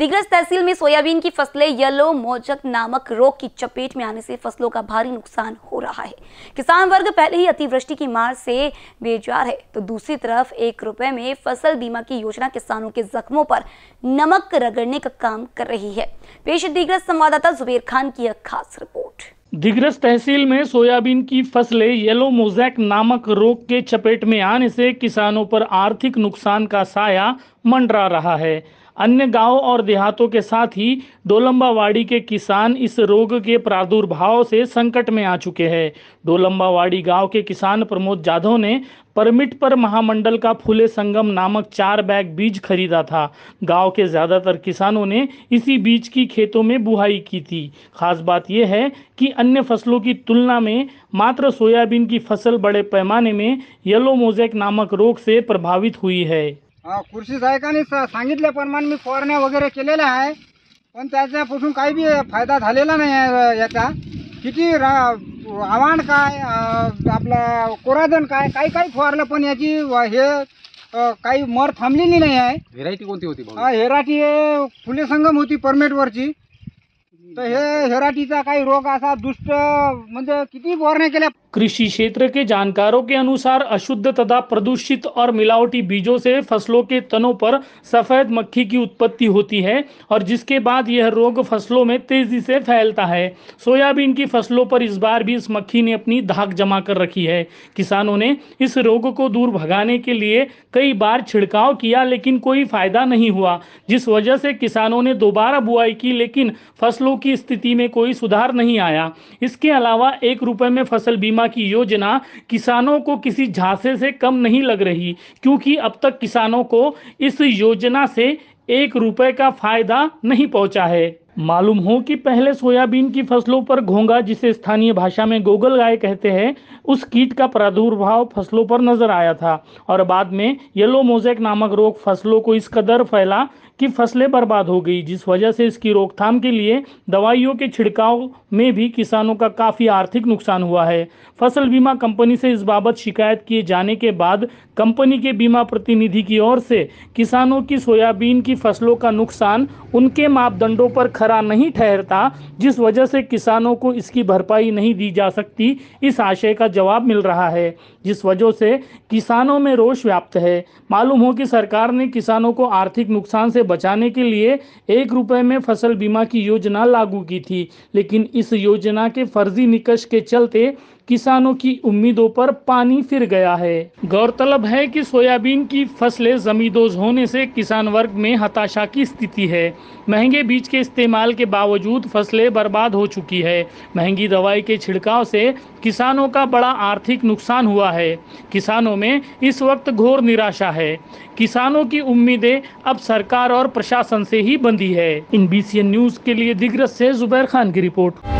दिग्रस तहसील में सोयाबीन की फसलें येलो मोजक नामक रोग की चपेट में आने से फसलों का भारी नुकसान हो रहा है किसान वर्ग पहले ही अतिवृष्टि की मार से बेजार है तो दूसरी तरफ एक रुपए में फसल बीमा की योजना किसानों के जख्मों पर नमक रगड़ने का काम कर रही है पेश दिग्रस संवाददाता जुबेर खान की एक खास रिपोर्ट दिग्रस तहसील में सोयाबीन की फसलें येलो मोजैक नामक रोग के चपेट में आने से किसानों पर आर्थिक नुकसान का साया मंडरा रहा है अन्य गांव और देहातों के साथ ही डोलम्बावाड़ी के किसान इस रोग के प्रादुर्भाव से संकट में आ चुके हैं डोलम्बावाड़ी गांव के किसान प्रमोद जाधव ने परमिट पर महामंडल का फूले संगम नामक चार बैग बीज खरीदा था गांव के ज़्यादातर किसानों ने इसी बीज की खेतों में बुहाई की थी खास बात यह है कि अन्य फसलों की तुलना में मात्र सोयाबीन की फसल बड़े पैमाने में येलो मोजेक नामक रोग से प्रभावित हुई है हा कृषी साहेबांनी सा सांगितल्याप्रमाणे मी फवारण्या वगैरे केलेल्या आहे पण त्याच्यापासून काही बी फायदा झालेला नाही आहे याचा किती रा आव्हान काय आपला कोराजन काय काही काही फवारलं पण याची हे काही मर थांबलेली नाही आहे व्हेरायटी कोणती होती हेराठी हेराटी फुले संगम होती परमेटवरची रोग दुष्ट किती कृषि क्षेत्र के जानकारों के अनुसार अशुद्ध तथा प्रदूषित और मिलावटी बीजों से फसलों के तनों पर सफेद मक्खी की उत्पत्ति होती है और जिसके बाद यह रोग फसलों में तेजी से फैलता है सोयाबीन की फसलों पर इस बार भी इस मक्खी ने अपनी धाक जमा कर रखी है किसानों ने इस रोग को दूर भगाने के लिए कई बार छिड़काव किया लेकिन कोई फायदा नहीं हुआ जिस वजह से किसानों ने दोबारा बुआई की लेकिन फसलों की स्थिति में कोई सुधार नहीं आया इसके अलावा एक रुपए में फसल बीमा की योजना किसानों को किसी झांसे से कम नहीं लग रही क्योंकि अब तक किसानों को इस योजना से एक रुपए का फायदा नहीं पहुंचा है मालूम हो कि पहले सोयाबीन की फसलों पर घोंगा जिसे स्थानीय भाषा में गोगल गाय कहते हैं उस कीट का प्रादुर्भाव फसलों पर नजर आया था और बाद में येलो मोजेक नामक रोग फसलों को इस कदर फैला की फसलें बर्बाद हो गई जिस वजह से इसकी रोकथाम के लिए दवाइयों के छिड़काव में भी किसानों का काफ़ी आर्थिक नुकसान हुआ है फसल बीमा कंपनी से इस बाबत शिकायत किए जाने के बाद कंपनी के बीमा प्रतिनिधि की ओर से किसानों की सोयाबीन की फसलों का नुकसान उनके मापदंडों पर खरा नहीं ठहरता जिस वजह से किसानों को इसकी भरपाई नहीं दी जा सकती इस आशय का जवाब मिल रहा है जिस वजह से किसानों में रोष व्याप्त है मालूम हो कि सरकार ने किसानों को आर्थिक नुकसान से बचाने के लिए एक रुपए में फसल बीमा की योजना लागू की थी लेकिन इस योजना के फर्जी निकष के चलते किसानों की उम्मीदों पर पानी फिर गया है गौरतलब है कि सोयाबीन की फसलें जमींदोज होने से किसान वर्ग में हताशा की स्थिति है महंगे बीज के इस्तेमाल के बावजूद फसलें बर्बाद हो चुकी है महंगी दवाई के छिड़काव से किसानों का बड़ा आर्थिक नुकसान हुआ है किसानों में इस वक्त घोर निराशा है किसानों की उम्मीदें अब सरकार और प्रशासन से ही बंधी है इन बी न्यूज के लिए दिग्रस से जुबैर खान की रिपोर्ट